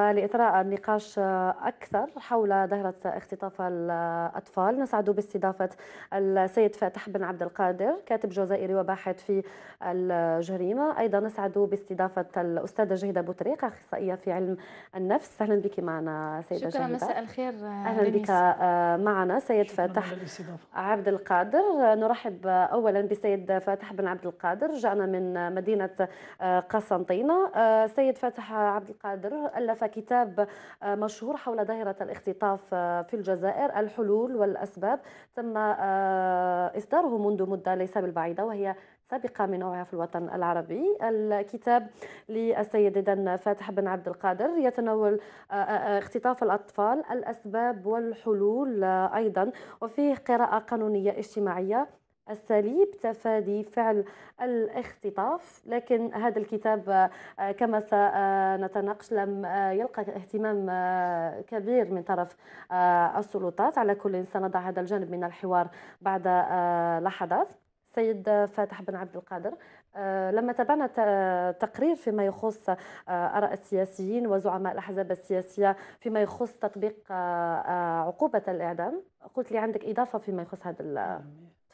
لإثراء النقاش أكثر حول دهرة اختطاف الأطفال نسعد باستضافة السيد فاتح بن عبد القادر كاتب جزائري وباحث في الجريمة أيضا نسعد باستضافة الأستاذة جهدة بوتريق أخصائية في علم النفس أهلا بك معنا سيدة شكرا جهدة مساء الخير أهلا بك معنا سيد فاتح عبد القادر نرحب أولا بالسيد فاتح بن عبد القادر جاءنا من مدينة قسنطينة سيد فاتح عبد القادر ألف كتاب آه، مشهور حول دائرة الاختطاف آه، في الجزائر الحلول والأسباب تم آه، إصداره منذ مدة ليس بالبعيدة وهي سابقة من نوعها في الوطن العربي الكتاب للسيد إذن فاتح بن عبد القادر يتناول اختطاف الأطفال الأسباب والحلول أيضا وفيه قراءة قانونية اجتماعية أساليب تفادي فعل الاختطاف لكن هذا الكتاب آه، كما سنتناقش لم آه، يلقى اهتمام آه، كبير من طرف السلطات على كل سنضع هذا الجانب من الحوار بعد لحظات سيد فاتح بن عبد القادر لما تابعنا تقرير فيما يخص اراء السياسيين وزعماء الاحزاب السياسيه فيما يخص تطبيق عقوبه الاعدام قلت لي عندك اضافه فيما يخص هذا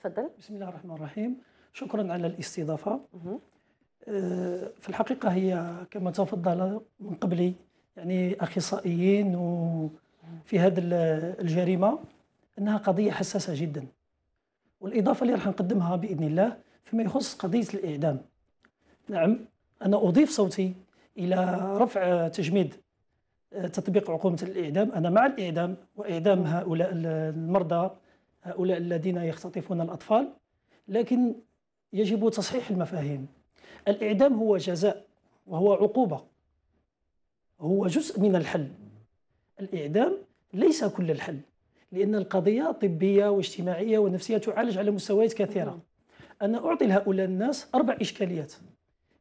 تفضل بسم الله الرحمن الرحيم شكرا على الاستضافه آه، في الحقيقه هي كما تفضل من قبلي يعني اخصائيين في هذه الجريمه انها قضيه حساسه جدا والاضافه اللي راح نقدمها باذن الله فيما يخص قضيه الاعدام نعم انا اضيف صوتي الى رفع تجميد آه، تطبيق عقوبه الاعدام انا مع الاعدام واعدام هؤلاء المرضى هؤلاء الذين يختطفون الأطفال لكن يجب تصحيح المفاهيم الإعدام هو جزاء وهو عقوبة هو جزء من الحل الإعدام ليس كل الحل لأن القضية طبية واجتماعية ونفسية تعالج على مستويات كثيرة أنا أعطي لهؤلاء الناس أربع إشكاليات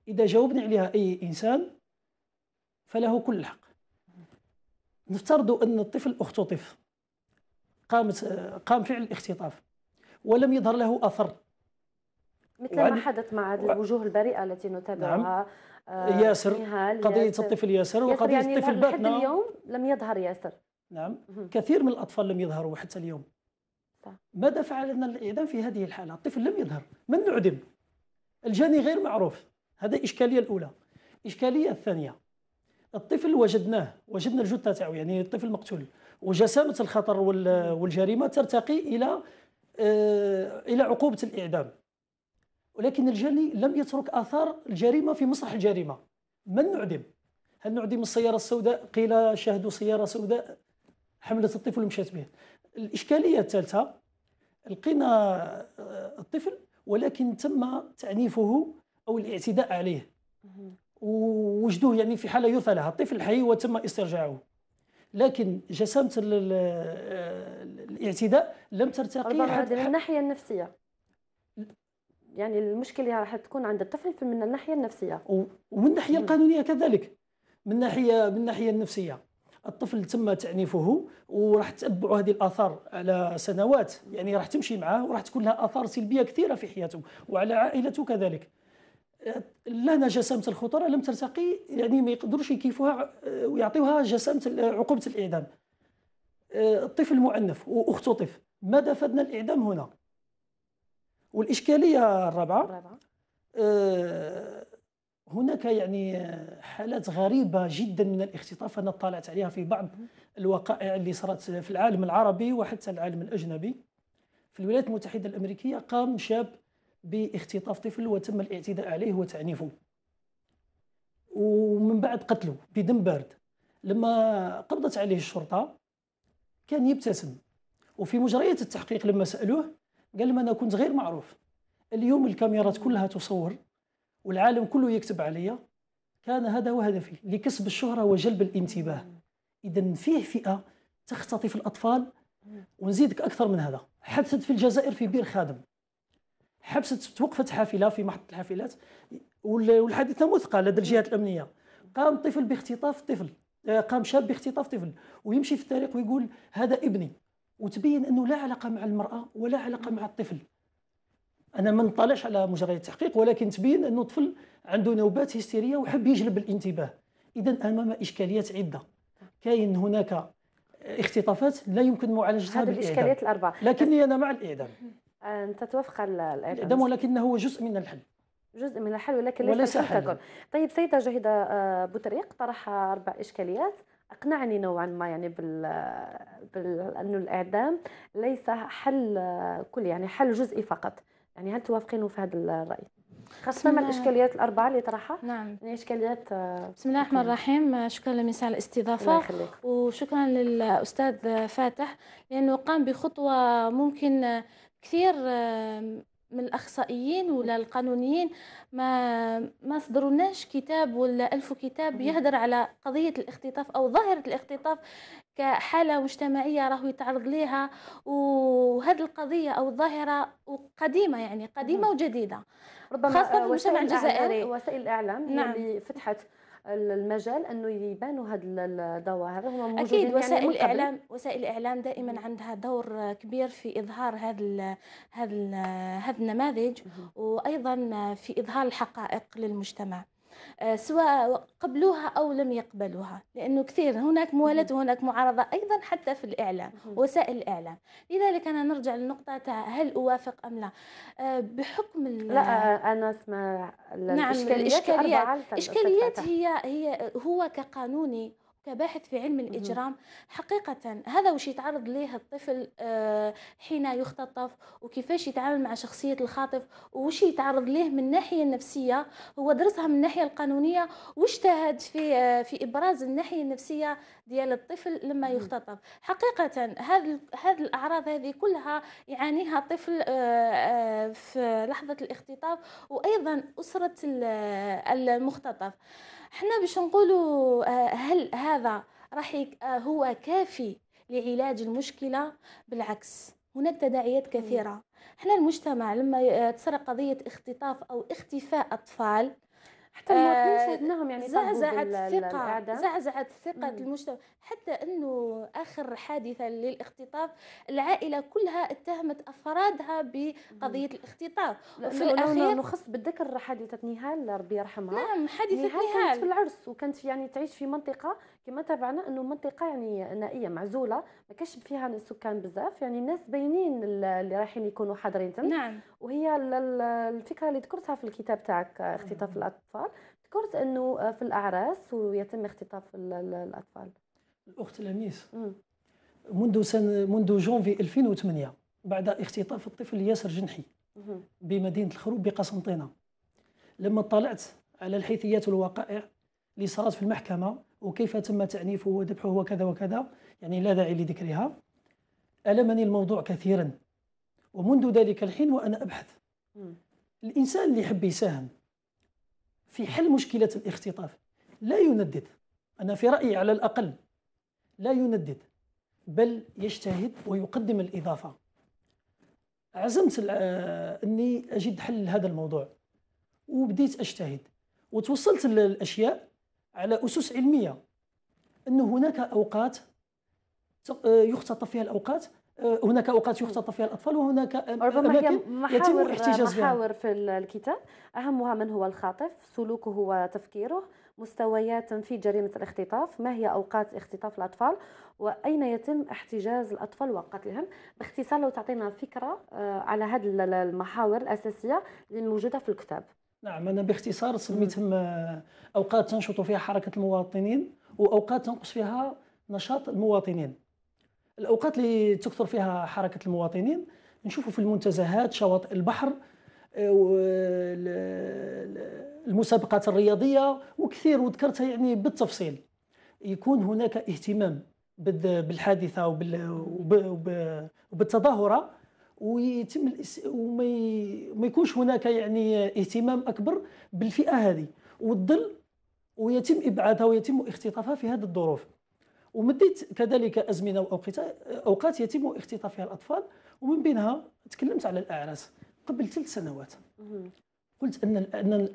إذا جاوبني عليها أي إنسان فله كل الحق نفترض أن الطفل اختطف قامت قام فعل الاختطاف ولم يظهر له اثر مثل ما حدث مع الوجوه البريئه التي نتابعها نعم. آه، ياسر قضيه ياسر. الطفل ياسر وقضيه يعني الطفل باتنا لحد اليوم لم يظهر ياسر نعم كثير من الاطفال لم يظهروا حتى اليوم صح. ماذا فعل الاعدام في هذه الحاله الطفل لم يظهر من نعدم الجاني غير معروف هذا الاشكاليه الاولى الاشكاليه الثانيه الطفل وجدناه وجدنا الجثه تاعو يعني الطفل مقتول وجسامه الخطر والجريمه ترتقي الى آه، الى عقوبه الاعدام ولكن الجاني لم يترك اثار الجريمه في مسرح الجريمه من نعدم هل نعدم السياره السوداء قيل شاهدوا سياره سوداء حملت الطفل ومشات به الاشكاليه الثالثه لقينا آه، الطفل ولكن تم تعنيفه او الاعتداء عليه ووجدوه يعني في حاله يرثى لها الطفل حي وتم استرجاعه لكن جسامه الاعتداء لم ترتقي هذه الناحيه النفسيه يعني المشكله راح تكون عند الطفل من الناحيه النفسيه ومن الناحية القانونية كذلك من ناحيه من الناحية النفسيه الطفل تم تعنيفه وراح تتبع هذه الاثار على سنوات يعني راح تمشي معه وراح تكون لها اثار سلبيه كثيره في حياته وعلى عائلته كذلك لنا جسامة الخطورة لم ترتقي يعني ما يقدروش يكيفوها آه، ويعطيوها جسامة آه، عقوبة الإعدام آه، الطفل معنف وأخته طفل ماذا فادنا الإعدام هنا والإشكالية الرابعة هناك يعني حالات غريبة جدا من الاختطاف أنا اطلعت عليها في بعض الوقائع اللي صارت في العالم العربي وحتى العالم الأجنبي في الولايات المتحدة الأمريكية قام شاب باختطاف طفل وتم الاعتداء عليه وتعنيفه ومن بعد قتله بدم بارد لما قبضت عليه الشرطه كان يبتسم وفي مجريات التحقيق لما سالوه قال لهم انا كنت غير معروف اليوم الكاميرات كلها تصور والعالم كله يكتب عليا كان هذا هو هدفي لكسب الشهره وجلب الانتباه اذا فيه فئه تختطف الاطفال ونزيدك اكثر من هذا حدثت في الجزائر في بير خادم حبست توقفت حافله في محطه الحافلات والحادثه مثقى لدى الجهات الامنيه قام طفل باختطاف طفل آه، قام شاب باختطاف طفل ويمشي في الطريق ويقول هذا ابني وتبين انه لا علاقه مع المراه ولا علاقه مع الطفل انا ما نطلعش على مجرد التحقيق ولكن تبين انه الطفل عنده نوبات هستيريه وحب يجلب الانتباه اذا امام اشكاليات عده كاين هناك اختطافات لا يمكن معالجتها هذه الاشكاليات الاربعه لكني انا مع الاعدام أن تتوافق الإعدام ولكنه جزء من الحل جزء من الحل ولكن ليس الحل طيب سيدة جهيده آه، بوتريق طرح أربع إشكاليات أقنعني نوعا ما يعني بال, بال... أنه الإعدام ليس حل كل يعني حل جزئي فقط يعني هل توافقين في هذا الرأي؟ خاصة مع الإشكاليات الأربعة اللي طرحها نعم يعني إشكاليات آه، بسم الله الرحمن الرحيم شكرا لمساء الاستضافة وشكرا للأستاذ فاتح لأنه قام بخطوة ممكن كثير من الاخصائيين ولا القانونيين ما ما صدروناش كتاب ولا الف كتاب يهدر على قضيه الاختطاف او ظاهره الاختطاف كحاله مجتمعيه راهو يتعرض ليها وهذه القضيه او الظاهره قديمه يعني قديمه وجديده ربما خاصه في آه، المجتمع الجزائري وسائل الاعلام نعم. اللي فتحت المجال انه يبانوا هاد الظواهر هما موجودين اكيد يعني وسائل يعني الاعلام وسائل الاعلام دائما عندها دور كبير في اظهار هذا هذا هذا النماذج وايضا في اظهار الحقائق للمجتمع آه، سواء قبلوها أو لم يقبلوها لأنه كثير هناك موالاة وهناك معارضة أيضا حتى في الإعلام وسائل الإعلام لذلك أنا نرجع للنقطة تاع هل أوافق أم لا آه، بحكم لا أنا اسمع نعم الإشكاليات الإشكاليات هي هي هو كقانوني كباحث في علم الإجرام حقيقة هذا وش يتعرض ليه الطفل آه، حين يختطف وكيفاش يتعامل مع شخصية الخاطف وش يتعرض ليه من الناحية النفسية هو درسها من الناحية القانونية واجتهد في آه، في إبراز الناحية النفسية ديال الطفل لما يختطف حقيقه هذه هذه الاعراض هذه كلها يعانيها الطفل آه، آه، في لحظه الاختطاف وايضا اسره المختطف حنا باش نقولوا آه، هل هذا راح هو كافي لعلاج المشكله بالعكس هناك تداعيات كثيره احنا المجتمع لما تسرق قضيه اختطاف او اختفاء اطفال حتى المواطنين آه، شاهدناهم يعني زعزعت الثقه زعزعت ثقه المجتمع حتى انه اخر حادثه للاختطاف العائله كلها اتهمت افرادها بقضيه الاختطاف وفي الاخير نخص بالذكر حادثه نهال ربي يرحمها نعم حادثه نهال, نهال كانت في العرس وكانت يعني تعيش في منطقه كما تابعنا انه منطقه يعني نائيه معزوله ما كاش فيها السكان بزاف يعني الناس باينين اللي رايحين يكونوا حاضرين تم نعم وهي الفكره اللي ذكرتها في الكتاب تاعك آه، اختطاف الاطفال ذكرت انه آه، في الاعراس ويتم اختطاف الاطفال الاخت لميس منذ سن... منذ جونفي 2008 بعد اختطاف الطفل ياسر جنحي بمدينه الخروب بقسنطينه لما اطلعت على الحيثيات والوقائع اللي صارت في المحكمه وكيف تم تعنيفه وذبحه وكذا وكذا يعني لا داعي لذكرها ألمني الموضوع كثيرا ومنذ ذلك الحين وأنا أبحث الإنسان اللي يحب يساهم في حل مشكلة الاختطاف لا يندد أنا في رأيي على الأقل لا يندد بل يجتهد ويقدم الإضافة عزمت آه، أني أجد حل لهذا الموضوع وبديت أجتهد وتوصلت للأشياء على أسس علمية أن هناك أوقات آه، يختطف فيها الأوقات آه، هناك اوقات يختطف فيها الاطفال وهناك آه، ربما هي محاور الاحتجاز محاور في الكتاب اهمها من هو الخاطف سلوكه وتفكيره مستويات تنفيذ جريمه الاختطاف ما هي اوقات اختطاف الاطفال واين يتم احتجاز الاطفال وقتلهم باختصار لو تعطينا فكره على هذه المحاور الاساسيه اللي موجوده في الكتاب نعم انا باختصار سميتهم اوقات تنشط فيها حركه المواطنين واوقات تنقص فيها نشاط المواطنين الاوقات اللي تكثر فيها حركه المواطنين نشوفوا في المنتزهات شواطئ البحر آه، المسابقات الرياضيه وكثير وذكرتها يعني بالتفصيل يكون هناك اهتمام بالحادثه وبالتظاهره ويتم الاس... وما, ي... يكونش هناك يعني اهتمام اكبر بالفئه هذه والظل ويتم ابعادها ويتم اختطافها في هذه الظروف ومديت كذلك ازمنه واوقات اوقات يتم اختطاف فيها الاطفال ومن بينها تكلمت على الاعراس قبل ثلاث سنوات قلت ان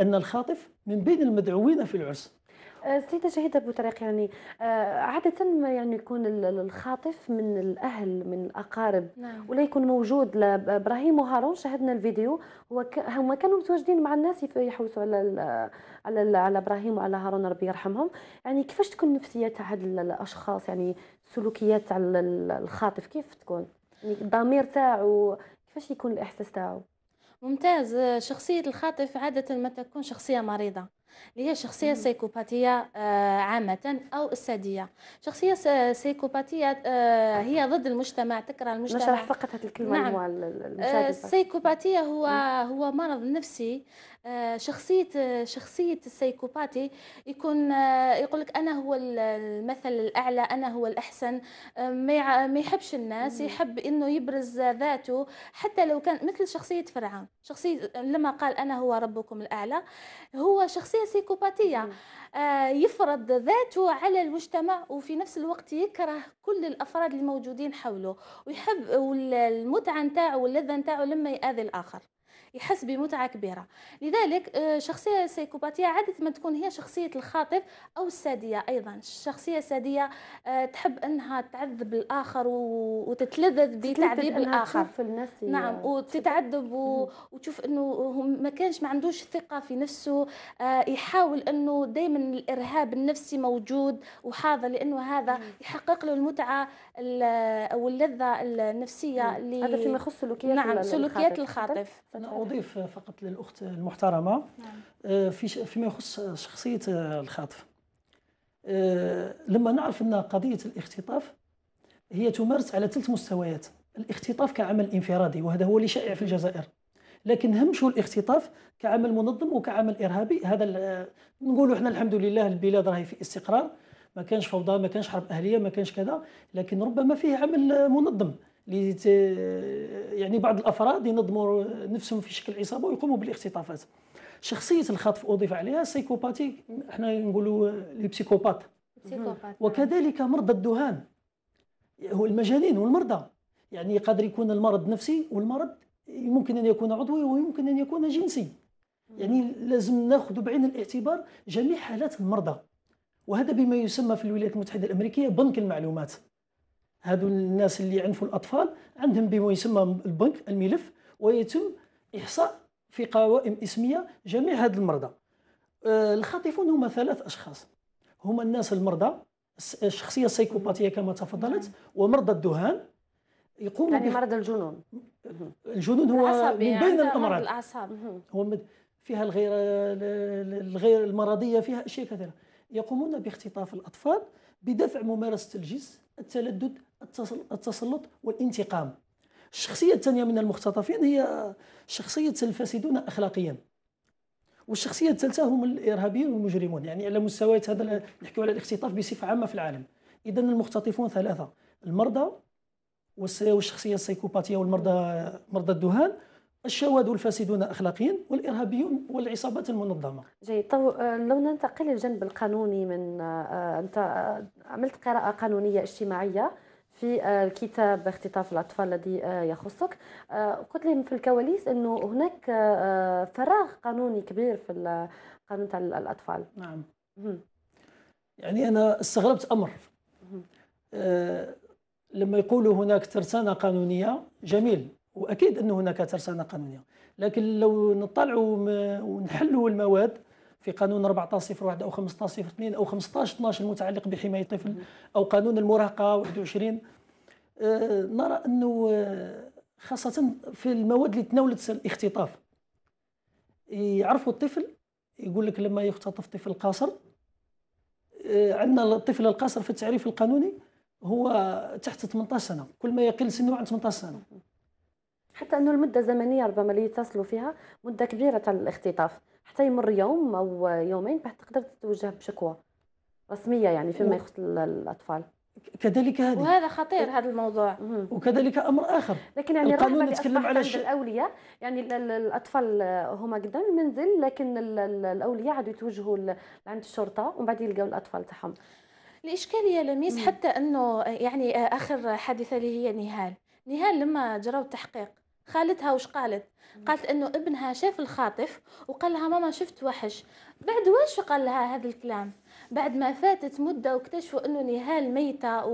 ان الخاطف من بين المدعوين في العرس السيده آه، شهيده ابو طريق يعني آه، عاده ما يعني يكون الخاطف من الاهل من الاقارب نعم. ولا يكون موجود لإبراهيم وهارون شاهدنا الفيديو هما كانوا متواجدين مع الناس يحوسوا على على على ابراهيم وعلى هارون ربي يرحمهم يعني كيفاش تكون نفسيه تاع هاد الاشخاص يعني السلوكيات تاع الخاطف كيف تكون يعني الضمير تاعو كيفاش يكون الاحساس تاعو ممتاز شخصية الخاطف عادة ما تكون شخصية مريضة اللي هي شخصية سيكوباتية آه، عامة أو السادية شخصية سيكوباتية آه، هي ضد المجتمع تكره المجتمع نشرح فقط هذه الكلمة نعم. السيكوباتية آه، هو هو مرض نفسي شخصية شخصية السيكوباتي يكون يقول لك أنا هو المثل الأعلى أنا هو الأحسن ما يحبش الناس يحب إنه يبرز ذاته حتى لو كان مثل شخصية فرعون شخصية لما قال أنا هو ربكم الأعلى هو شخصية شخصيه سيكوباتيه آه، يفرض ذاته على المجتمع وفي نفس الوقت يكره كل الافراد الموجودين حوله ويحب المتعة نتاعو واللذه نتاعو لما ياذي الاخر يحس بمتعة كبيرة لذلك آه، شخصية السيكوباتية عادة ما تكون هي شخصية الخاطف أو السادية أيضا الشخصية السادية آه، تحب أنها تعذب الآخر وتتلذذ بتعذيب الآخر في الناس نعم وتتعذب و... وتشوف أنه ما كانش ما عندوش ثقة في نفسه آه، يحاول أنه دايما الإرهاب النفسي موجود وحاضر لأنه هذا يحقق له المتعة أو اللذة النفسية اللي هذا فيما يخص سلوكيات نعم سلوكيات الخاطف, الخاطف. اضيف فقط للاخت المحترمه نعم. آه، في فيما يخص شخصيه الخاطف آه، لما نعرف ان قضيه الاختطاف هي تمارس على ثلاث مستويات الاختطاف كعمل انفرادي وهذا هو اللي شائع في الجزائر لكن همشوا الاختطاف كعمل منظم وكعمل ارهابي هذا آه، نقولوا احنا الحمد لله البلاد راهي في استقرار ما كانش فوضى ما كانش حرب اهليه ما كانش كذا لكن ربما فيه عمل منظم يعني بعض الافراد ينظموا نفسهم في شكل عصابه ويقوموا بالاختطافات شخصيه الخطف اضيف عليها سيكوباتي احنا نقولوا البسيكوبات وكذلك مرضى الدهان هو المجانين والمرضى يعني قادر يكون المرض نفسي والمرض ممكن ان يكون عضوي ويمكن ان يكون جنسي يعني لازم ناخذ بعين الاعتبار جميع حالات المرضى وهذا بما يسمى في الولايات المتحده الامريكيه بنك المعلومات هادو الناس اللي عنفوا الاطفال عندهم بما يسمى البنك الملف ويتم احصاء في قوائم اسميه جميع هذه المرضى آه، الخاطفون هما ثلاث اشخاص هما الناس المرضى الشخصيه السيكوباتيه كما تفضلت نعم. ومرضى الدهان يقوم يعني بخ... مرض الجنون الجنون هو من يعني، بين الامراض الاعصاب هو فيها الغير الغير المرضيه فيها اشياء كثيره يقومون باختطاف الاطفال بدفع ممارسه الجنس التلدد التسلط والانتقام الشخصية الثانية من المختطفين هي شخصية الفاسدون أخلاقيا والشخصية الثالثة هم الإرهابيون والمجرمون يعني على مستويات هذا نحكي على الاختطاف بصفة عامة في العالم إذا المختطفون ثلاثة المرضى والشخصية السيكوباتية والمرضى مرضى الدهان الشواذ والفاسدون اخلاقيا والارهابيون والعصابات المنظمه. جيد طو... آه، لو ننتقل للجانب القانوني من آه، آه، انت عملت قراءه قانونيه اجتماعيه في آه، كتاب اختطاف الاطفال الذي آه، يخصك آه، قلت لي في الكواليس انه هناك فراغ قانوني كبير في قانون تاع الاطفال نعم مم. يعني انا استغربت امر لما يقولوا هناك ترسانه قانونيه جميل واكيد ان هناك ترسانه قانونيه لكن لو نطلعوا ونحلوا المواد في قانون 1401 او 1502 او 1512 المتعلق بحمايه الطفل او قانون المراهقه 21 آه، نرى انه آه، خاصه في المواد اللي تناولت الاختطاف يعرفوا الطفل يقول لك لما يختطف طفل قاصر آه، عندنا الطفل القاصر في التعريف القانوني هو تحت 18 سنه كل ما يقل سنه عن 18 سنه حتى انه المده الزمنيه ربما اللي يتصلوا فيها مده كبيره على الاختطاف حتى يمر يوم او يومين بعد تقدر تتوجه بشكوى رسميه يعني فيما يخص الاطفال كذلك هذه وهذا خطير هذا الموضوع وكذلك امر اخر لكن يعني القانون نتكلم على ش... الاولياء يعني الاطفال هما قدام المنزل لكن الاولياء عادوا يتوجهوا لعند الشرطه ومن بعد يلقاو الاطفال تاعهم الاشكاليه لميس حتى انه يعني اخر حادثه اللي هي نهال نهال لما جراو التحقيق خالتها وش قالت قالت انه ابنها شاف الخاطف وقال لها ماما شفت وحش بعد وش قال لها هذا الكلام بعد ما فاتت مده واكتشفوا انه نهال ميته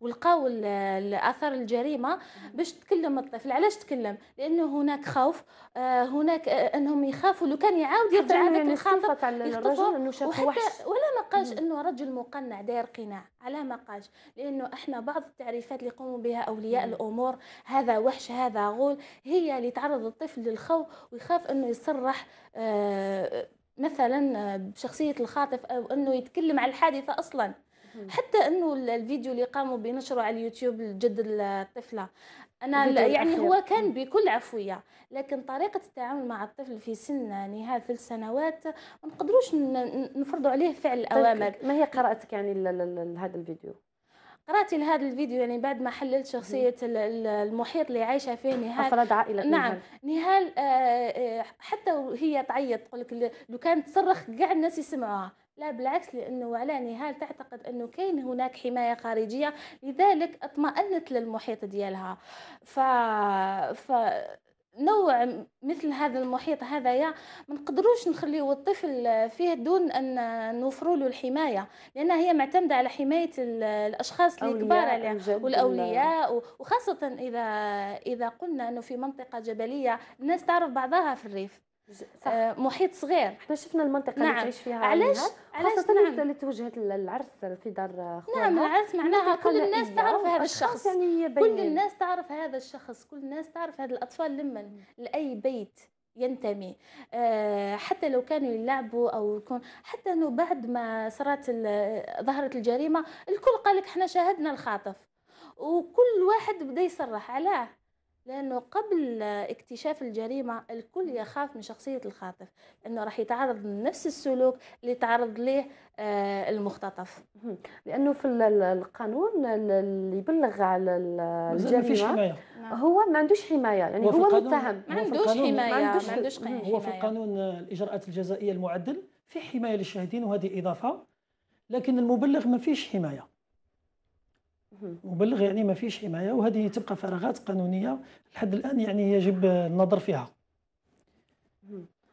ولقاو اثار الجريمه نعم. باش تكلم الطفل علاش تكلم لانه هناك خوف آه، هناك آه، انهم يخافوا لو كان يعاود يرجع هذاك يعني الخاطر الرجل انه شاف وحش ولا ما قالش انه رجل مقنع داير قناع على ما قالش لانه احنا بعض التعريفات اللي يقوموا بها اولياء مم. الامور هذا وحش هذا غول هي اللي تعرض الطفل للخوف ويخاف انه يصرح آه، مثلا آه، بشخصيه الخاطف او انه يتكلم على الحادثه اصلا حتى انه الفيديو اللي قاموا بنشره على اليوتيوب لجد الطفله انا يعني أخير. هو كان بكل عفويه لكن طريقه التعامل مع الطفل في سن نهايه ثلاث سنوات ما نقدروش نفرضوا عليه فعل الاوامر ما هي قراءتك يعني لهذا الفيديو قرأت لهذا الفيديو يعني بعد ما حللت شخصية المحيط اللي عايشة فيه نهال أفراد عائلة نعم نهال آه، آه، حتى وهي تعيط تقول لك لو كانت تصرخ كاع الناس يسمعوها لا بالعكس لانه على نهال تعتقد انه كاين هناك حمايه خارجيه لذلك اطمأنت للمحيط ديالها ف, ف... نوع مثل هذا المحيط يا ما نقدروش نخليه الطفل فيه دون ان نوفروا له الحمايه لانها هي معتمده على حمايه الاشخاص الكبار والاولياء وخاصه اذا اذا قلنا انه في منطقه جبليه الناس تعرف بعضها في الريف صح. آه، محيط صغير حنا شفنا المنطقه نعم. اللي تعيش فيها علاش علاش خاصه نعم. اللي توجهت للعرس في دار خوها نعم العرس معناها كل الناس تعرف هذا الشخص يعني كل الناس تعرف هذا الشخص كل الناس تعرف هذا الاطفال لمن لاي بيت ينتمي أه حتى لو كانوا يلعبوا او يكون حتى انه بعد ما صارت ظهرت الجريمه الكل قال لك احنا شاهدنا الخاطف وكل واحد بدا يصرح علاه لأنه قبل اكتشاف الجريمة الكل يخاف من شخصية الخاطف أنه راح يتعرض لنفس السلوك اللي تعرض ليه آه، المختطف لأنه في القانون اللي يبلغ على الجريمة نعم. هو ما عندوش حماية يعني هو, هو متهم ما عندوش حماية ما عندوش حماية هو في القانون الإجراءات الجزائية المعدل في حماية للشاهدين وهذه إضافة لكن المبلغ ما فيش حماية مبلغ يعني ما فيش حمايه وهذه تبقى فراغات قانونيه لحد الان يعني يجب النظر فيها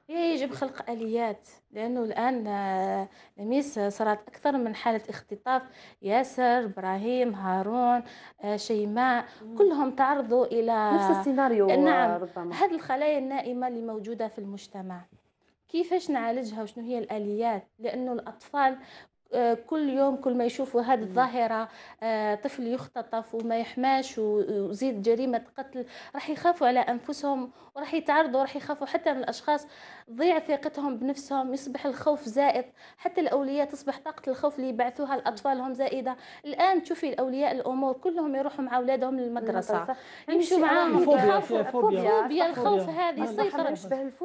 يجب خلق اليات لانه الان آه، لميس صارت اكثر من حاله اختطاف ياسر ابراهيم هارون آه، شيماء كلهم تعرضوا الى نفس السيناريو آه، نعم ربما هذه الخلايا النائمه اللي موجوده في المجتمع كيفاش نعالجها وشنو هي الاليات لانه الاطفال كل يوم كل ما يشوفوا هذه الظاهرة طفل يختطف وما يحماش وزيد جريمة قتل راح يخافوا على أنفسهم وراح يتعرضوا راح يخافوا حتى من الأشخاص تضيع ثقتهم بنفسهم يصبح الخوف زائد حتى الأولياء تصبح طاقة الخوف اللي يبعثوها لأطفالهم زائدة الآن تشوفي الأولياء الأمور كلهم يروحوا مع أولادهم للمدرسة يمشوا معاهم فوبيا, فوبيا, فوبيا, الخوف هذه سيطرة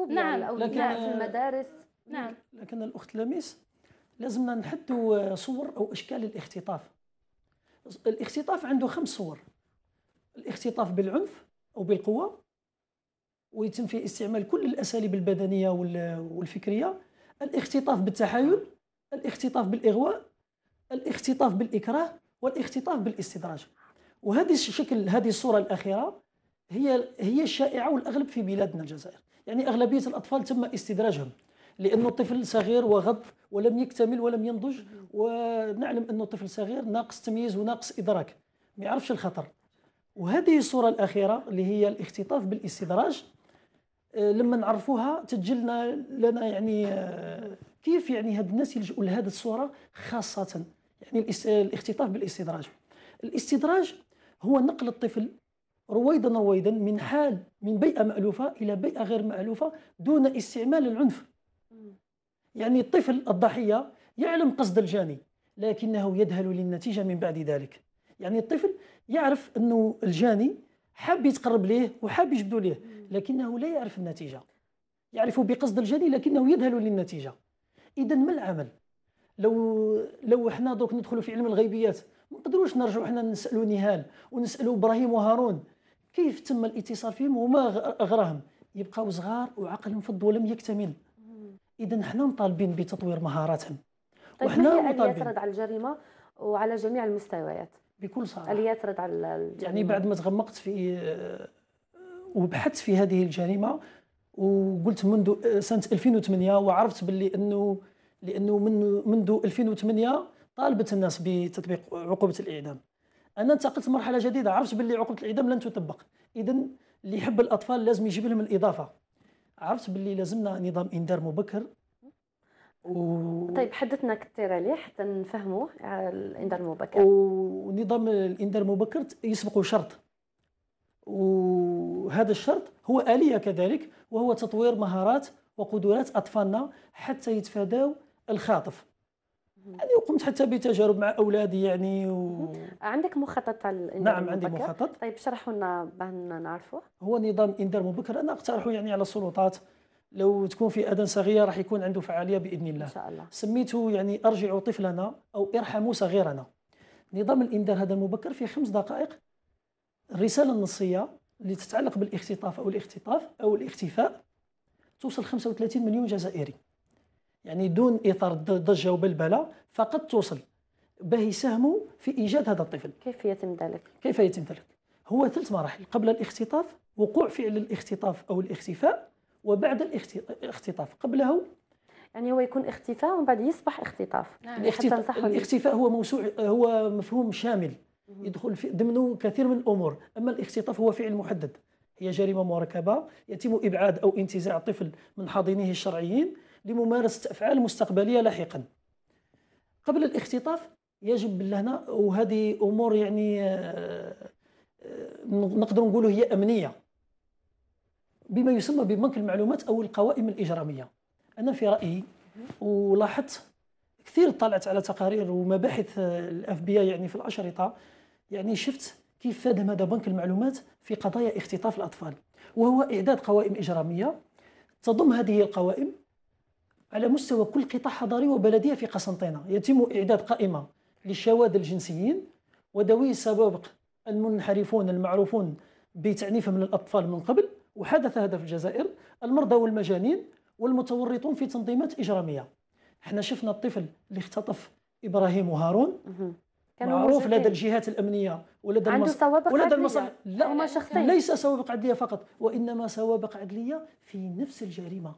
نعم لكن في المدارس نعم لكن الأخت لميس لازمنا نحدوا آه, صور او اشكال الاختطاف الاختطاف عنده خمس صور الاختطاف بالعنف او بالقوه ويتم فيه استعمال كل الاساليب البدنيه والفكريه الاختطاف بالتحايل الاختطاف بالاغواء الاختطاف بالاكراه والاختطاف بالاستدراج وهذه الشكل هذه الصوره الاخيره هي هي الشائعه والاغلب في بلادنا الجزائر يعني اغلبيه الاطفال تم استدراجهم لانه الطفل صغير وغض ولم يكتمل ولم ينضج ونعلم أنه طفل صغير ناقص تمييز وناقص إدراك ما يعرفش الخطر وهذه الصورة الأخيرة اللي هي الاختطاف بالاستدراج آه، لما نعرفوها تجلنا لنا يعني آه، كيف يعني هاد الناس يلجؤوا لهذه الصورة خاصة يعني الاختطاف بالاستدراج الاستدراج هو نقل الطفل رويدا رويدا من حال من بيئة مألوفة إلى بيئة غير مألوفة دون استعمال العنف يعني الطفل الضحية يعلم قصد الجاني لكنه يذهل للنتيجة من بعد ذلك يعني الطفل يعرف أنه الجاني حاب يتقرب ليه وحاب يجبدو ليه لكنه لا يعرف النتيجة يعرف بقصد الجاني لكنه يذهل للنتيجة إذا ما العمل؟ لو لو حنا درك ندخلوا في علم الغيبيات ما نقدروش نرجعوا حنا نسالوا نهال ونسالوا ابراهيم وهارون كيف تم الاتصال فيهم وما اغراهم يبقاو صغار وعقلهم في ولم يكتمل اذا حنا مطالبين بتطوير مهاراتهم طيب وحنا مطالبين رد على الجريمه وعلى جميع المستويات بكل صراحه اليات رد على الجريمة. يعني بعد ما تغمقت في آه، وبحثت في هذه الجريمه وقلت منذ آه، سنه 2008 وعرفت باللي انه لانه من منذ 2008 طالبت الناس بتطبيق عقوبه الاعدام انا انتقلت مرحله جديده عرفت باللي عقوبه الاعدام لن تطبق اذا اللي يحب الاطفال لازم يجيب لهم الاضافه عرفت باللي لازمنا نظام انذار مبكر و... طيب حدثنا كثير عليه حتى نفهموه الانذار المبكر ونظام الانذار المبكر يسبق شرط وهذا الشرط هو آلية كذلك وهو تطوير مهارات وقدرات أطفالنا حتى يتفاداوا الخاطف يعني وقمت حتى بتجارب مع اولادي يعني و... عندك مخطط نعم عندي مبكر. مخطط طيب شرحوا لنا باه نعرفوه هو نظام انذار مبكر انا اقترحه يعني على السلطات لو تكون في اذن صغيره راح يكون عنده فعاليه باذن الله ان شاء الله سميته يعني ارجعوا طفلنا او ارحموا صغيرنا نظام الانذار هذا المبكر في خمس دقائق الرساله النصيه اللي تتعلق بالاختطاف او الاختطاف او الاختفاء توصل 35 مليون جزائري يعني دون اطار الضجه وبلبله فقط توصل باه يساهموا في ايجاد هذا الطفل كيف يتم ذلك كيف يتم ذلك هو ثلاث مراحل قبل الاختطاف وقوع فعل الاختطاف او الاختفاء وبعد الاختطاف قبله يعني هو يكون اختفاء ومن بعد يصبح اختطاف نعم. يعني الاختفاء, الاختفاء هو موسوع هو مفهوم شامل يدخل في ضمنه كثير من الامور اما الاختطاف هو فعل محدد هي جريمه مركبه يتم ابعاد او انتزاع الطفل من حاضنيه الشرعيين لممارسة أفعال مستقبلية لاحقا قبل الاختطاف يجب لهنا وهذه أمور يعني آه، آه، نقدر نقولوا هي أمنية بما يسمى ببنك المعلومات أو القوائم الإجرامية أنا في رأيي ولاحظت كثير طلعت على تقارير ومباحث آه، الاف بي يعني في الاشرطه يعني شفت كيف فاد هذا بنك المعلومات في قضايا اختطاف الاطفال وهو اعداد قوائم اجراميه تضم هذه القوائم على مستوى كل قطاع حضري وبلديه في قسنطينه يتم اعداد قائمه للشواذ الجنسيين وذوي السوابق المنحرفون المعروفون بتعنيفهم للاطفال من قبل وحدث هذا في الجزائر المرضى والمجانين والمتورطون في تنظيمات اجراميه احنا شفنا الطفل اللي اختطف ابراهيم وهارون كانوا معروف لدى الجهات الامنيه ولدى عنده المص... سوابق ولدى المصالح لا شخصين ليس سوابق عدليه فقط وانما سوابق عدليه في نفس الجريمه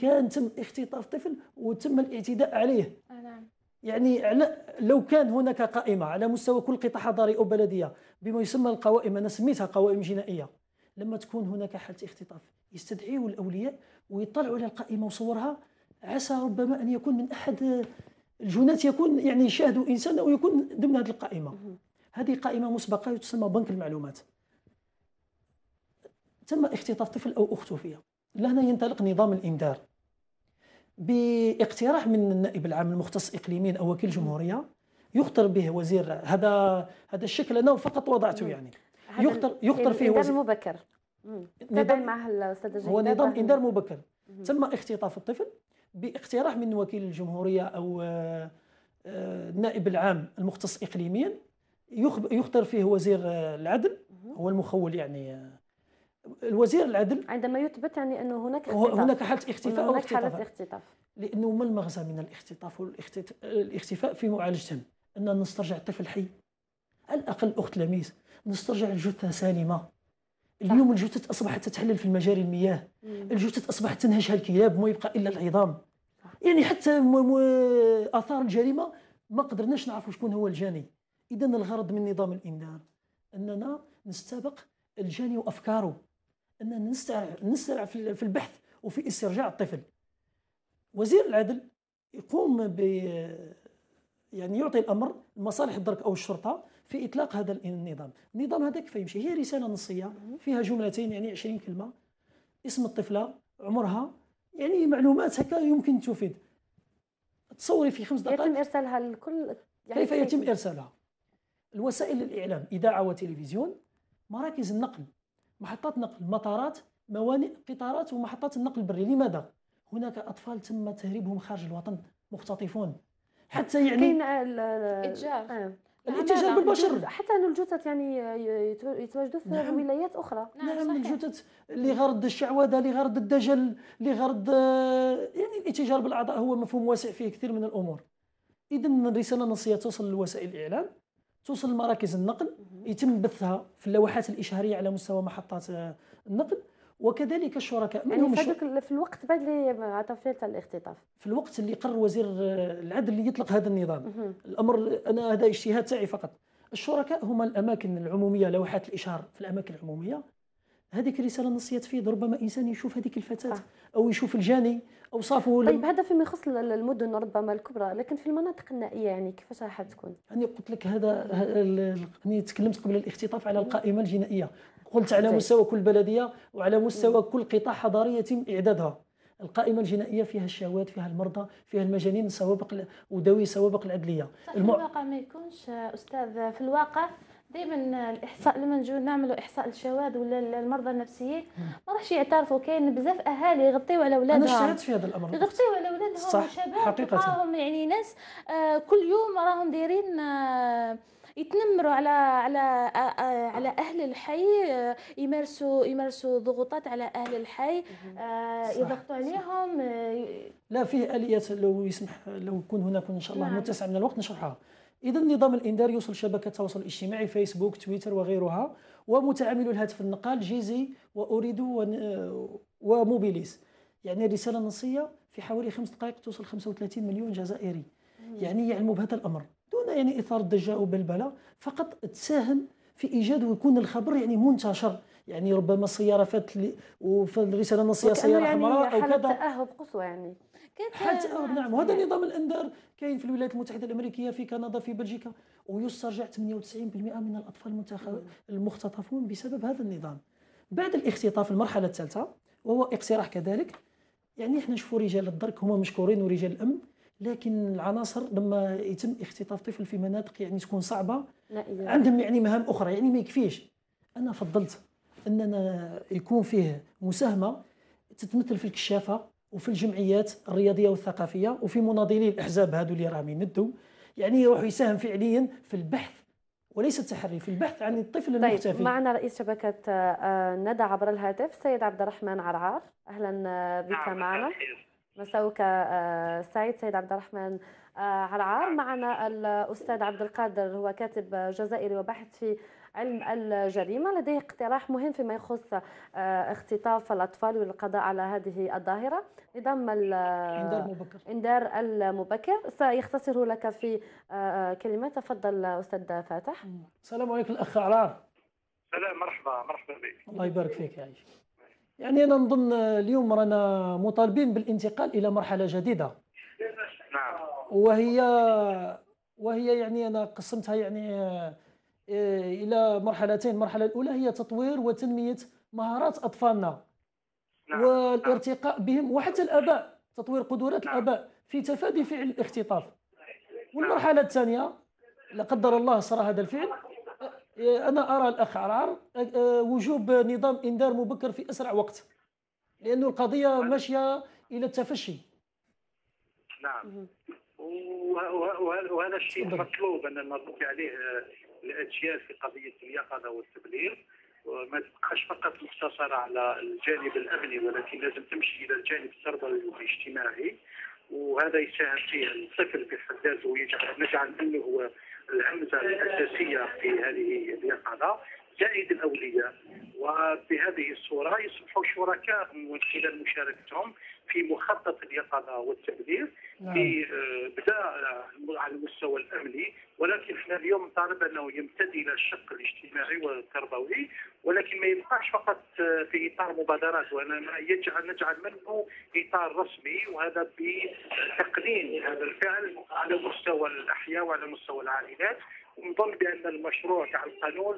كان تم اختطاف طفل وتم الاعتداء عليه آه، نعم يعني على لو كان هناك قائمه على مستوى كل قطاع حضري او بلديه بما يسمى القوائم انا سميتها قوائم جنائيه لما تكون هناك حاله اختطاف يستدعيوا الاولياء ويطلعوا على القائمه وصورها عسى ربما ان يكون من احد الجنات يكون يعني يشاهدوا انسان او يكون ضمن هذه القائمه هذه قائمه مسبقه تسمى بنك المعلومات تم اختطاف طفل او اخته فيها لهنا ينطلق نظام الإنذار باقتراح من النائب العام المختص إقليميا أو وكيل الجمهورية يخطر به وزير هذا هذا الشكل أنا فقط وضعته يعني يخطر يخطر فيه وزير مبكر نظام مع الاستاذ هو نظام انذار مبكر تم اختطاف الطفل باقتراح من وكيل الجمهوريه او آه، آه، النائب العام المختص اقليميا يخطر فيه وزير آه، العدل هو المخول يعني الوزير العدل عندما يثبت يعني انه هناك اختطاف هناك حاله اختفاء هناك حاله اختطاف لانه ما المغزى من الاختطاف والاختفاء في معالجتهم ان نسترجع الطفل حي على الاقل اخت لميس نسترجع الجثه سالمه اليوم الجثث اصبحت تتحلل في المجاري المياه الجثث اصبحت تنهشها الكلاب ما يبقى الا العظام يعني حتى اثار الجريمه ما قدرناش نعرفوا شكون هو الجاني اذا الغرض من نظام الانذار اننا نستبق الجاني وافكاره اننا نسرع نسرع في البحث وفي استرجاع الطفل. وزير العدل يقوم ب يعني يعطي الامر لمصالح الدرك او الشرطه في اطلاق هذا النظام، النظام هذا كيف يمشي؟ هي رساله نصيه فيها جملتين يعني 20 كلمه اسم الطفله، عمرها، يعني معلومات هكا يمكن تفيد. تصوري في خمس دقائق يتم ارسالها لكل يعني كيف يتم ارسالها؟ الوسائل الاعلام اذاعه وتلفزيون، مراكز النقل محطات نقل مطارات موانئ قطارات ومحطات النقل البري لماذا هناك اطفال تم تهريبهم خارج الوطن مختطفون حتى يعني كاين الاتجار آه. الاتجار نعم، بالبشر نعم، نعم. حتى ان الجثث يعني يتواجدوا في نعم. ولايات اخرى نعم, نعم الجثث لغرض الشعوذه لغرض الدجل لغرض يعني الاتجار بالاعضاء هو مفهوم واسع فيه كثير من الامور اذا الرساله النصيه توصل لوسائل الاعلام توصل لمراكز النقل يتم بثها في اللوحات الاشهاريه على مستوى محطات آه، النقل وكذلك الشركاء يعني في, في الوقت بعد اللي عطاو فيه الاختطاف في الوقت اللي قرر وزير آه، العدل اللي يطلق هذا النظام الامر انا هذا اجتهاد تاعي فقط الشركاء هما الاماكن العموميه لوحات الاشهار في الاماكن العموميه هذيك الرساله نصيت فيه ربما انسان يشوف هذيك الفتاه او يشوف الجاني اوصافه طيب هذا فيما يخص المدن ربما الكبرى لكن في المناطق النائيه يعني كيفاش راح تكون؟ يعني قلت لك هذا يعني تكلمت قبل الاختطاف على القائمه الجنائيه قلت على مستوى كل بلديه وعلى مستوى كل قطاع حضاري يتم اعدادها القائمة الجنائية فيها الشهوات فيها المرضى فيها المجانين سوابق وذوي سوابق العدلية صح المع... الواقع ما يكونش أستاذ في الواقع دائما الاحصاء لما نجيو نعملوا احصاء الشواذ ولا المرضى النفسيين ما راحش يعترفوا كاين بزاف اهالي يغطيو على اولادهم انا اشتغلت في هذا الامر يغطيو على اولادهم صح حقيقه يعني ناس آه، كل يوم راهم دايرين آه، يتنمروا على على آه، على اهل الحي يمارسوا يمارسوا ضغوطات على اهل الحي يضغطوا عليهم لا فيه اليات لو يسمح لو يكون هناك ان شاء الله نعم. متسع من الوقت نشرحها اذا نظام الانذار يوصل شبكه التواصل الاجتماعي فيسبوك تويتر وغيرها ومتعامل الهاتف النقال جيزي واريد آه، وموبيليس يعني رساله نصيه في حوالي خمس دقائق توصل 35 مليون جزائري يعني يعلموا بهذا الامر دون يعني اثار ضجه او بلبله فقط تساهم في ايجاد ويكون الخبر يعني منتشر يعني ربما السياره فات وفي الرساله النصيه سياره يعني حمراء او كذا تاهب قصوى يعني حتى نعم وهذا نعم. نظام الانذار كاين في الولايات المتحده الامريكيه في كندا في بلجيكا ويسترجع 98% من الاطفال المختطفون بسبب هذا النظام بعد الاختطاف المرحله الثالثه وهو اقتراح كذلك يعني احنا نشوفوا رجال الدرك هما مشكورين ورجال الامن لكن العناصر لما يتم اختطاف طفل في مناطق يعني تكون صعبه لا عندهم يعني مهام اخرى يعني ما يكفيش انا فضلت اننا يكون فيه مساهمه تتمثل في الكشافه وفي الجمعيات الرياضيه والثقافيه وفي مناضلي الاحزاب هذو اللي راهم يندوا يعني يروح يساهم فعليا في البحث وليس التحري في البحث عن الطفل طيب المختفي معنا رئيس شبكة آه، ندى عبر الهاتف السيد عبد الرحمن عرعار أهلا آه، بك نعم، معنا مساوك آه، سعيد سيد عبد الرحمن عرعار معنا الأستاذ عبد القادر هو كاتب جزائري وباحث في علم الجريمه لديه اقتراح مهم فيما يخص آه، اختطاف الاطفال والقضاء على هذه الظاهره نظام الانذار آه، المبكر انذار سيختصره لك في آه، كلمه تفضل استاذ فاتح السلام عليكم الاخ عرار سلام مرحبا مرحبا بك الله يبارك فيك يا يعني انا نظن اليوم رانا مطالبين بالانتقال الى مرحله جديده نعم وهي وهي يعني انا قسمتها يعني آه، الى مرحلتين المرحله الاولى هي تطوير وتنميه مهارات اطفالنا نعم. والارتقاء نعم. بهم وحتى الاباء تطوير قدرات نعم. الاباء في تفادي فعل الاختطاف نعم. والمرحله الثانيه لا قدر الله صرا هذا الفعل آه، انا ارى الاخ عرار آه، وجوب نظام انذار مبكر في اسرع وقت لانه القضيه ماشيه الى التفشي نعم وهذا الشيء مطلوب ان نضوج عليه الاجيال في قضيه اليقظه والتبليغ ما تبقاش فقط مقتصره على الجانب الامني ولكن لازم تمشي الى الجانب التربوي والاجتماعي وهذا يساهم فيه الطفل بحد ذاته ويجعل نجعل انه هو الهمزه الاساسيه في هذه اليقظه زائد الأولياء وبهذه الصورة يصبحوا شركاء من خلال مشاركتهم في مخطط اليقظة والتبذير نعم. في آه، بدأ آه، على المستوى الأمني ولكن احنا اليوم طالب أنه يمتد إلى الشق الاجتماعي والتربوي ولكن ما يبقاش فقط آه، في إطار مبادرات وإنما يجعل نجعل منه إطار رسمي وهذا بتقنين هذا الفعل على مستوى الأحياء وعلى مستوى العائلات ونظن بأن المشروع تاع القانون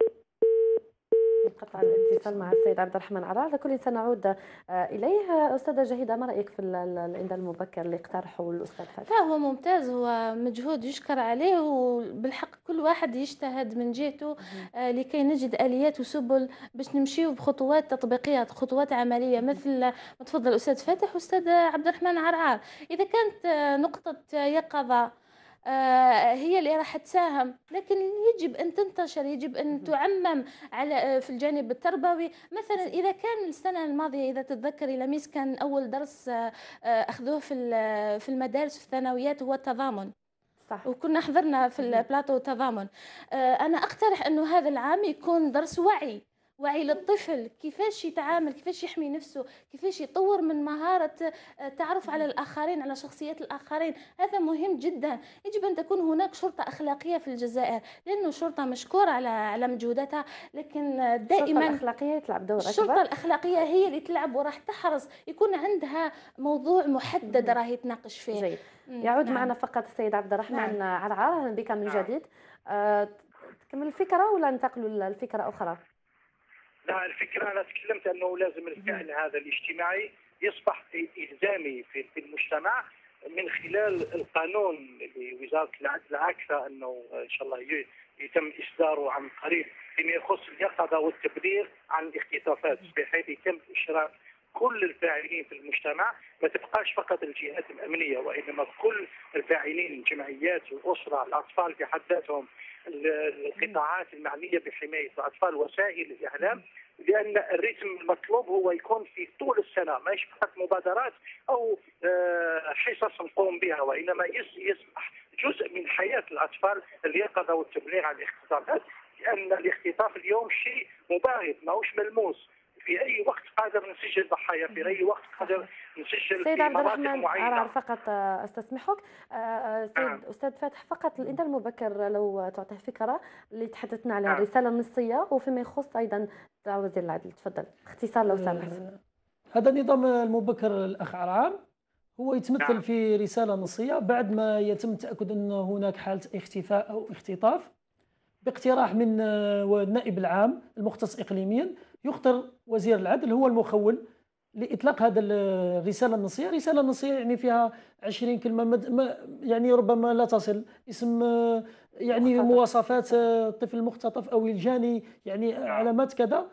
قطع الاتصال مع السيد عبد الرحمن عرار على كل سنعود اليه آه، استاذه جهيده ما رايك في الانذار المبكر اللي اقترحه الاستاذ فتحي لا هو ممتاز هو مجهود يشكر عليه وبالحق كل واحد يجتهد من جهته آه، لكي نجد اليات وسبل باش نمشيو بخطوات تطبيقيه خطوات عمليه مثل ما آه، تفضل استاذ فتح واستاذ عبد الرحمن عرعار اذا كانت نقطه يقظه آه، هي اللي راح تساهم لكن يجب ان تنتشر يجب ان تعمم على آه، في الجانب التربوي مثلا اذا كان السنه الماضيه اذا تتذكري لميس كان اول درس آه، اخذوه في في المدارس في الثانويات هو التضامن صح. وكنا حضرنا في البلاطو تضامن انا اقترح انه هذا العام يكون درس وعي وعي للطفل كيفاش يتعامل كيفاش يحمي نفسه كيفاش يطور من مهارة التعرف آه، على الآخرين على شخصيات الآخرين هذا مهم جدا يجب أن تكون هناك شرطة أخلاقية في الجزائر لأنه الشرطة مشكورة على على مجهوداتها لكن دائما الشرطة الأخلاقية تلعب دور الشرطة الأخلاقية هي اللي تلعب وراح تحرص يكون عندها موضوع محدد راهي تناقش فيه جيد. يعود نعم. معنا فقط السيد عبد الرحمن نعم. عرعر أهلا بك من نعم. جديد أه تكمل الفكرة ولا ننتقل لفكرة أخرى؟ لا الفكره انا تكلمت انه لازم الفعل هذا الاجتماعي يصبح الزامي في المجتمع من خلال القانون لوزاره العدل عاكفه انه ان شاء الله يتم اصداره عن قريب فيما يخص اليقظه والتبليغ عن الاختطافات بحيث يتم اشراك كل الفاعلين في المجتمع ما تبقاش فقط الجهات الامنيه وانما كل الفاعلين الجمعيات والاسره الاطفال في حد ذاتهم القطاعات المعنية بحماية الأطفال وسائل الإعلام لان الريتم المطلوب هو يكون في طول السنه ماهيش فقط مبادرات او آه، حصص نقوم بها وانما يصبح جزء من حياه الاطفال اليقظه والتبليغ عن الاختطافات لان الاختطاف اليوم شيء مباغت ماهوش ملموس في اي وقت نسجل ضحايا في اي وقت نقدر نسجل سيد عبد الرحمن عرعر فقط آه، استسمحك آه، آه، سيد آه. استاذ فاتح فقط الانذار المبكر لو تعطيه فكره اللي تحدثنا على آه. الرساله النصيه وفيما يخص ايضا وزير العدل تفضل اختصار لو سمحت هذا النظام المبكر الاخ عرعر هو يتمثل نعم. في رساله نصيه بعد ما يتم تاكد ان هناك حاله اختفاء او اختطاف باقتراح من النائب العام المختص اقليميا يخطر وزير العدل هو المخول لاطلاق هذا الرساله النصيه، رساله نصيه يعني فيها 20 كلمه مد... يعني ربما لا تصل اسم آه، يعني مختطف. مواصفات آه، الطفل المختطف او الجاني يعني نعم. علامات كذا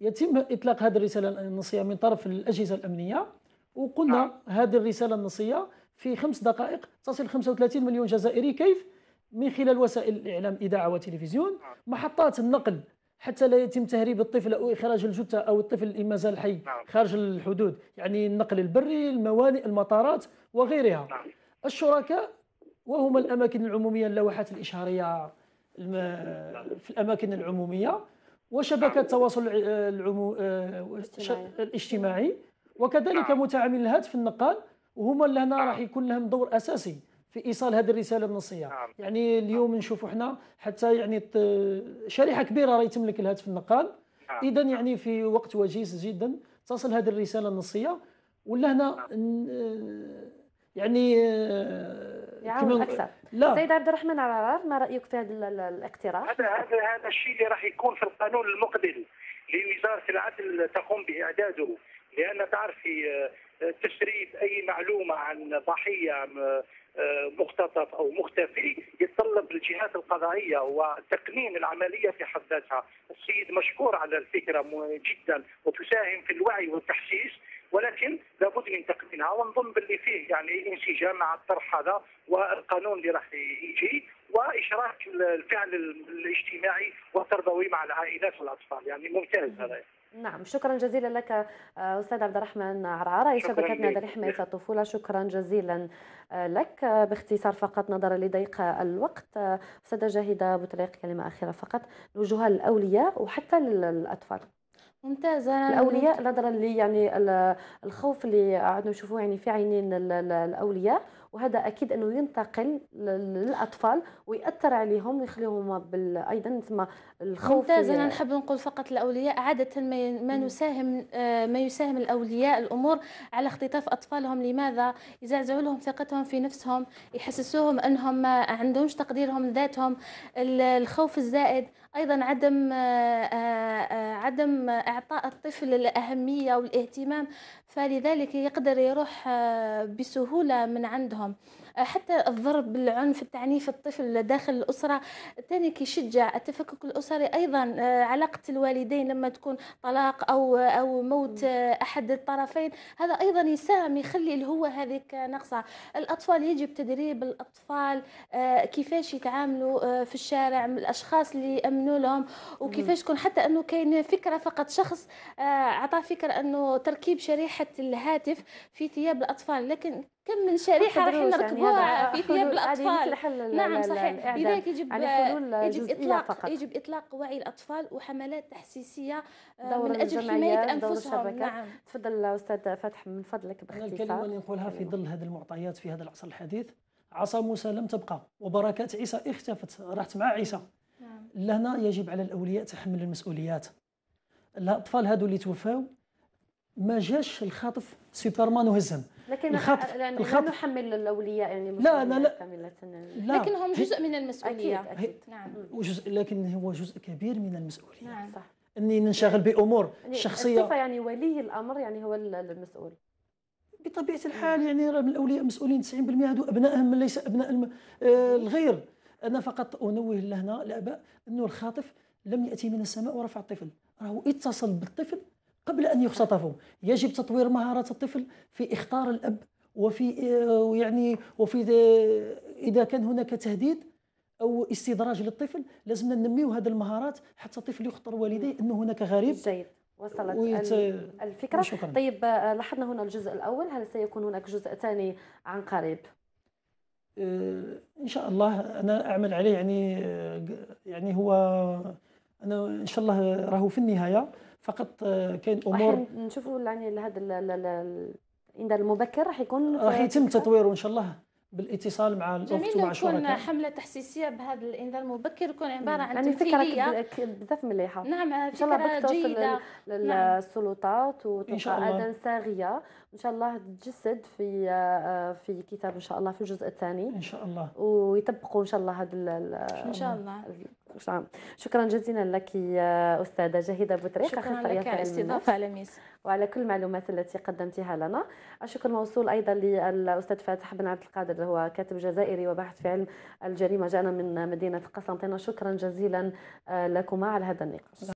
يتم اطلاق هذه الرساله النصيه من طرف الاجهزه الامنيه وقلنا نعم. هذه الرساله النصيه في خمس دقائق تصل 35 مليون جزائري كيف؟ من خلال وسائل الاعلام اذاعه وتلفزيون نعم. محطات النقل حتى لا يتم تهريب الطفل أو إخراج الجثة أو الطفل ما زال حي نعم. خارج الحدود يعني النقل البري الموانئ المطارات وغيرها نعم. الشركاء وهما الأماكن العمومية اللوحات الإشهارية نعم. في الأماكن العمومية وشبكة نعم. التواصل العمو... آه، الاجتماعي وكذلك متعامل الهاتف النقال وهما اللي هنا راح يكون لهم دور أساسي في ايصال هذه الرساله النصيه نعم. يعني اليوم نشوفوا احنا حتى يعني شريحه كبيره راهي تملك الهاتف النقال نعم. اذا يعني في وقت وجيز جدا تصل هذه الرساله النصيه ولا هنا نعم. يعني آه، يعاون اكثر لا سيد عبد الرحمن عرار ما رايك في هذا الاقتراح؟ هذا هذا هذا الشيء اللي راح يكون في القانون المقبل لوزاره العدل تقوم باعداده لان تعرفي آه، آه، تسريب اي معلومه عن ضحيه مختطف او مختفي يتطلب الجهات القضائيه وتقنين العمليه في حد ذاتها، السيد مشكور على الفكره جدا وتساهم في الوعي والتحسيس ولكن لابد من تقنينها ونظن باللي فيه يعني انسجام مع الطرح هذا والقانون اللي راح يجي واشراك الفعل الاجتماعي والتربوي مع العائلات والاطفال يعني ممتاز هذا نعم شكرا جزيلا لك آه، استاذ عبد الرحمن عرعرة شبكتنا لحماية الطفولة شكرا جزيلا آه، لك باختصار فقط نظرا لضيق الوقت آه، استاذة جاهدة بوتريق كلمة أخيرة فقط نوجهها للأولياء وحتى للأطفال ممتازة الأولياء نظرا لي يعني الخوف اللي قعدنا نشوفوه يعني في عينين الأولياء وهذا اكيد انه ينتقل للاطفال وياثر عليهم ويخليهم بال... ايضا ثم الخوف ممتاز انا نحب نقول فقط الاولياء عاده ما, ما نساهم آه، ما يساهم الاولياء الامور على اختطاف اطفالهم لماذا يزعزعوا لهم ثقتهم في نفسهم يحسسوهم انهم ما عندهمش تقديرهم ذاتهم الخوف الزائد ايضا عدم آه، آه، عدم اعطاء الطفل الاهميه والاهتمام فلذلك يقدر يروح آه، بسهوله من عندهم حتى الضرب بالعنف التعنيف الطفل داخل الأسرة ثاني كيشجع التفكك الأسري أيضا آه، علاقة الوالدين لما تكون طلاق أو أو موت آه، أحد الطرفين هذا أيضا يساهم يخلي الهوة هذيك ناقصة الأطفال يجب تدريب الأطفال آه، كيفاش يتعاملوا في الشارع من الأشخاص اللي يأمنوا لهم وكيفاش تكون حتى أنه كاين فكرة فقط شخص اعطاه فكرة أنه تركيب شريحة الهاتف في ثياب الأطفال لكن كم من شريحه راح يعني نركبوها في ثياب الاطفال نعم صحيح لذلك يجب يعني يجب اطلاق يجب اطلاق وعي الاطفال وحملات تحسيسيه آه، من اجل حمايه انفسهم نعم تفضل استاذ فتح من فضلك باختصار الكلمه اللي نقولها في ظل هذه المعطيات في هذا العصر الحديث عصا موسى لم تبقى وبركات عيسى اختفت راحت مع عيسى نعم. لهنا يجب على الاولياء تحمل المسؤوليات الاطفال هادو اللي توفاو ما جاش الخاطف سوبرمان وهزهم لكن الخطف يعني الخطف لا نحمل الاولياء يعني لا لا لا, لا لكن هم جزء من المسؤوليه اكيد, أكيد. نعم وجزء لكن هو جزء كبير من المسؤوليه نعم صح اني ننشغل بامور يعني شخصيه يعني ولي الامر يعني هو المسؤول بطبيعه الحال يعني راه من الاولياء مسؤولين 90% هذو ابنائهم ليس ابناء آه، الغير انا فقط انوه لهنا الاباء انه الخاطف لم ياتي من السماء ورفع الطفل راهو اتصل بالطفل قبل أن يختطفوا يجب تطوير مهارات الطفل في إختار الأب وفي آه، يعني وفي إذا كان هناك تهديد او استدراج للطفل لازمنا ننميو هذه المهارات حتى الطفل يخطر والديه انه هناك غريب جيد وصلت ويت... الفكره شكرا. طيب آه، لاحظنا هنا الجزء الاول هل سيكون هناك جزء ثاني عن قريب آه، ان شاء الله انا اعمل عليه يعني يعني هو انا ان شاء الله راهو في النهايه فقط آه، كاين امور نشوفوا يعني هذا عند المبكر راح يكون راح يتم تطويره ان شاء الله بالاتصال مع الاخت ومع الشركاء جميل تكون حمله تحسيسيه بهذا الانذار المبكر يكون عباره عن يعني فكره بزاف مليحه نعم فكره ان شاء الله جيده نعم. للسلطات وتبقى صاغيه ان شاء الله تتجسد في آه، آه، في كتاب ان شاء الله في الجزء الثاني ان شاء الله ويطبقوا ان شاء الله هذا ان شاء الله شكرا جزيلا لك استاذه جاهده بوتريق شكرا على الاستضافه على وعلى كل المعلومات التي قدمتها لنا الشكر موصول ايضا للاستاذ فاتح بن عبد القادر هو كاتب جزائري وباحث في علم الجريمه جاءنا من مدينه قسنطينه شكرا جزيلا آه، لكما على هذا النقاش